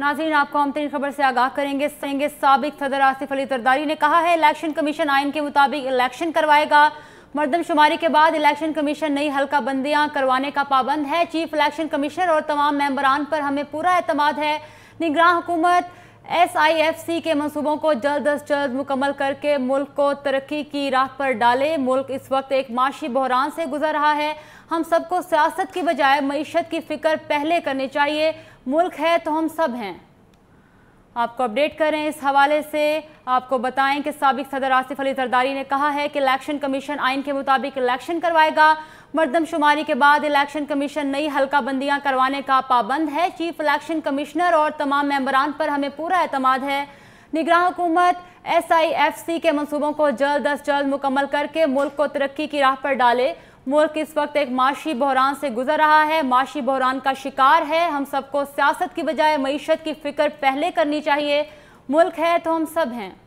नाजीन आपको हम तीन खबर से आगाह करेंगे सेंगे सबक सदर आसिफ अली तरदारी ने कहा है इलेक्शन कमीशन आइन के मुताबिक इलेक्शन करवाएगा मरदमशुमारी के बाद इलेक्शन कमीशन नई हल्का बंदियाँ करवाने का पाबंद है चीफ इलेक्शन कमीशन और तमाम मेम्बरान पर हमें पूरा अतमाद है निगरान हुकूमत एसआईएफसी के मंसूबों को जल्द अज जल्द मुकम्मल करके मुल्क को तरक्की की राह पर डाले मुल्क इस वक्त एक माशी बहरान से गुजर रहा है हम सबको सियासत की बजाय मीशत की फ़िक्र पहले करनी चाहिए मुल्क है तो हम सब हैं आपको अपडेट करें इस हवाले से आपको बताएं कि सबक सदर आसिफ अली जरदारी ने कहा है कि इलेक्शन कमीशन आइन के मुताबिक इलेक्शन करवाएगा मरदमशुमारी के बाद इलेक्शन कमीशन नई बंदियां करवाने का पाबंद है चीफ इलेक्शन कमिश्नर और तमाम मेम्बरान पर हमें पूरा अतमाद है निगरान हुकूमत सी के मनसूबों को जल्द अज जल्द मुकम्मल करके मुल्क को तरक्की की राह पर डाले मुल्क इस वक्त एक माशी बहरान से गुजर रहा है माशी बहरान का शिकार है हम सबको सियासत की बजाय मीशत की फिक्र पहले करनी चाहिए मुल्क है तो हम सब हैं